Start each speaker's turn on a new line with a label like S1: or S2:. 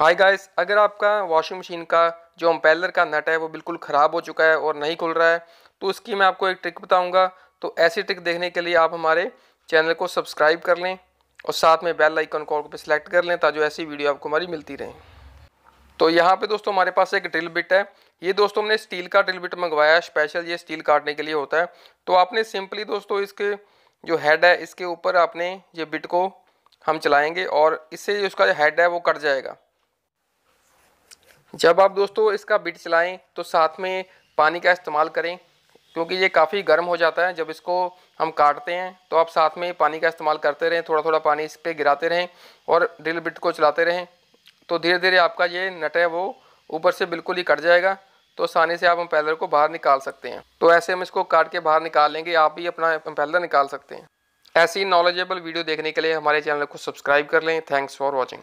S1: hi guys अगर आपका washing machine का जो अम्पेलर का नट है वो बिल्कुल ख़राब हो चुका है और नहीं खुल रहा है तो उसकी मैं आपको एक ट्रिक बताऊंगा तो ऐसी ट्रिक देखने के लिए आप हमारे चैनल को सब्सक्राइब कर लें और साथ में बेल आइकन को पर सिलेक्ट कर लें ताकि ऐसी वीडियो आपको हमारी मिलती रहे तो यहाँ पर दोस्तों हमारे पास एक ड्रिल बिट है ये दोस्तों हमने स्टील का ड्रिल बिट मंगवाया है स्पेशल ये स्टील काटने के लिए होता है तो आपने सिंपली दोस्तों इसके जो हैड है इसके ऊपर आपने ये बिट को हम चलाएंगे और इससे उसका जो हेड है वो कट जाएगा जब आप दोस्तों इसका बिट चलाएं तो साथ में पानी का इस्तेमाल करें क्योंकि ये काफ़ी गर्म हो जाता है जब इसको हम काटते हैं तो आप साथ में पानी का इस्तेमाल करते रहें थोड़ा थोड़ा पानी इस पर गिराते रहें और ड्रिल बिट को चलाते रहें तो धीरे धीरे आपका ये नट है वो ऊपर से बिल्कुल ही कट जाएगा तो आसानी से आप इम्पेलर को बाहर निकाल सकते हैं तो ऐसे हम इसको काट के बाहर निकाल लेंगे आप भी अपना इम्पेलर निकाल सकते हैं ऐसी नॉलेजेबल वीडियो देखने के लिए हमारे चैनल को सब्सक्राइब कर लें थैंक्स फॉर वॉचिंग